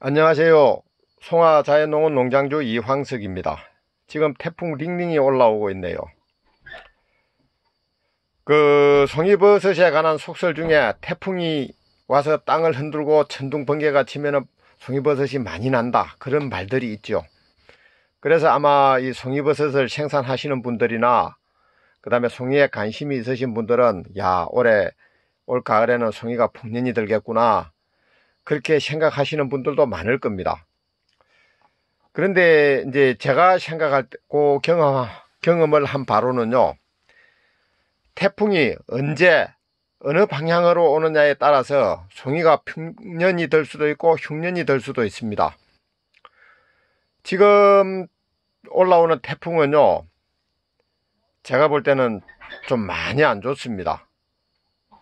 안녕하세요. 송화 자연농원 농장주 이황석입니다. 지금 태풍 링링이 올라오고 있네요. 그 송이버섯에 관한 속설 중에 태풍이 와서 땅을 흔들고 천둥 번개가 치면은 송이버섯이 많이 난다 그런 말들이 있죠. 그래서 아마 이 송이버섯을 생산하시는 분들이나 그 다음에 송이에 관심이 있으신 분들은 야 올해 올 가을에는 송이가 풍년이 들겠구나 그렇게 생각하시는 분들도 많을 겁니다. 그런데 이제 제가 생각하고 경험, 경험을 한 바로는요. 태풍이 언제 어느 방향으로 오느냐에 따라서 송이가 흉년이 될 수도 있고 흉년이 될 수도 있습니다. 지금 올라오는 태풍은요. 제가 볼 때는 좀 많이 안 좋습니다.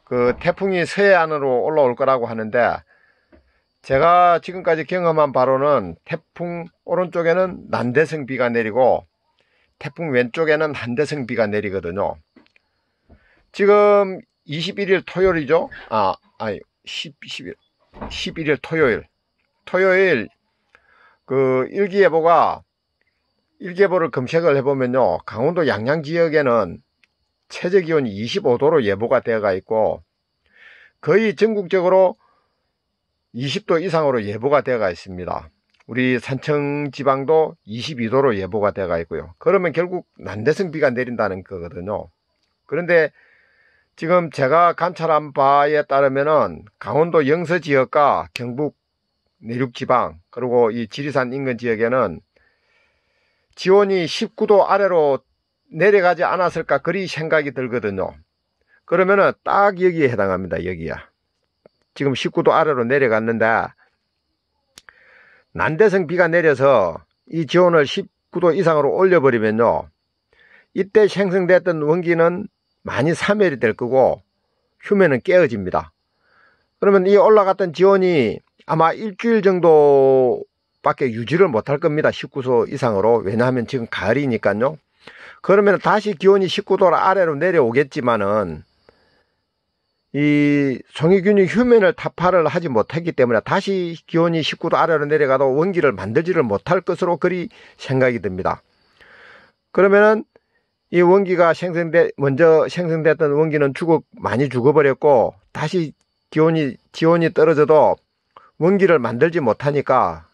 그 태풍이 서해안으로 올라올 거라고 하는데 제가 지금까지 경험한 바로는 태풍 오른쪽에는 난대성 비가 내리고 태풍 왼쪽에는 한대성 비가 내리거든요. 지금 21일 토요일이죠? 아, 아니, 10, 11, 11일 토요일. 토요일, 그, 일기예보가, 일기예보를 검색을 해보면요. 강원도 양양 지역에는 최저기온이 25도로 예보가 되어가 있고, 거의 전국적으로 20도 이상으로 예보가 되어가 있습니다. 우리 산청 지방도 22도로 예보가 되어가 있고요. 그러면 결국 난대성 비가 내린다는 거거든요. 그런데 지금 제가 관찰한 바에 따르면은 강원도 영서 지역과 경북 내륙 지방 그리고 이 지리산 인근 지역에는 지온이 19도 아래로 내려가지 않았을까 그리 생각이 들거든요. 그러면은 딱 여기에 해당합니다. 여기야. 지금 19도 아래로 내려갔는데 난대성 비가 내려서 이지온을 19도 이상으로 올려버리면요. 이때 생성됐던 원기는 많이 사멸이 될 거고 휴면은 깨어집니다. 그러면 이 올라갔던 지온이 아마 일주일 정도밖에 유지를 못할 겁니다. 19도 이상으로. 왜냐하면 지금 가을이니까요. 그러면 다시 기온이 19도 아래로 내려오겠지만은 이송유균이 휴면을 타파를 하지 못했기 때문에 다시 기온이 19도 아래로 내려가도 원기를 만들지를 못할 것으로 그리 생각이 듭니다. 그러면은 이 원기가 생성돼 먼저 생성됐던 원기는 죽어 많이 죽어버렸고 다시 기온이 기온이 떨어져도 원기를 만들지 못하니까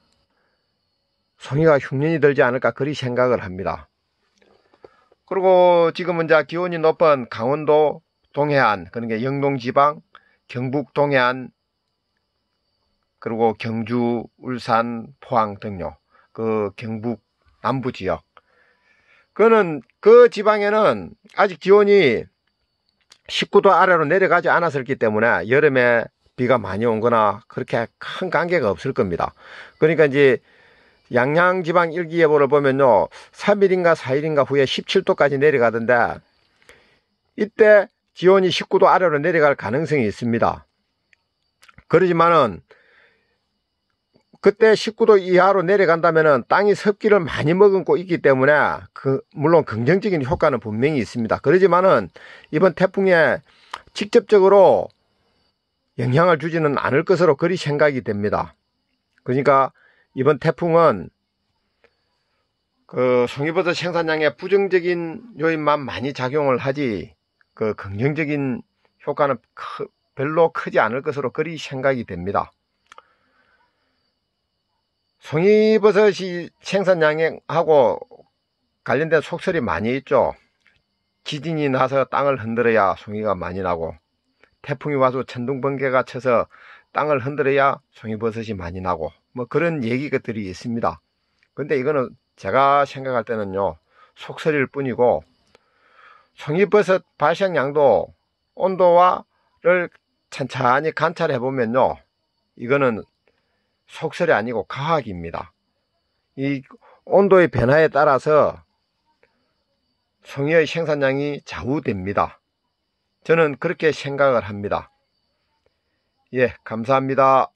송이가 흉년이 들지 않을까 그리 생각을 합니다. 그리고 지금 은 이제 기온이 높은 강원도 동해안 그러니까 영동지방 경북 동해안 그리고 경주 울산 포항 등요 그 경북 남부 지역 그는 거그 지방에는 아직 기온이 19도 아래로 내려가지 않았었기 때문에 여름에 비가 많이 온거나 그렇게 큰 관계가 없을 겁니다. 그러니까 이제 양양지방 일기예보를 보면요. 3일인가 4일인가 후에 17도까지 내려가던데 이때 기온이 19도 아래로 내려갈 가능성이 있습니다. 그러지만은 그때 19도 이하로 내려간다면은 땅이 습기를 많이 머금고 있기 때문에 그 물론 긍정적인 효과는 분명히 있습니다. 그러지만은 이번 태풍에 직접적으로 영향을 주지는 않을 것으로 그리 생각이 됩니다. 그러니까 이번 태풍은 그 송이버섯 생산량에 부정적인 요인만 많이 작용을 하지 그 긍정적인 효과는 크, 별로 크지 않을 것으로 그리 생각이 됩니다. 송이버섯이 생산량하고 관련된 속설이 많이 있죠. 지진이 나서 땅을 흔들어야 송이가 많이 나고 태풍이 와서 천둥번개가 쳐서 땅을 흔들어야 송이버섯이 많이 나고 뭐 그런 얘기들이 있습니다. 근데 이거는 제가 생각할 때는요 속설일 뿐이고 송이버섯 발생량도 온도와를 천천히 관찰해 보면요. 이거는 속설이 아니고 과학입니다. 이 온도의 변화에 따라서 송이의 생산량이 좌우됩니다. 저는 그렇게 생각을 합니다. 예, 감사합니다.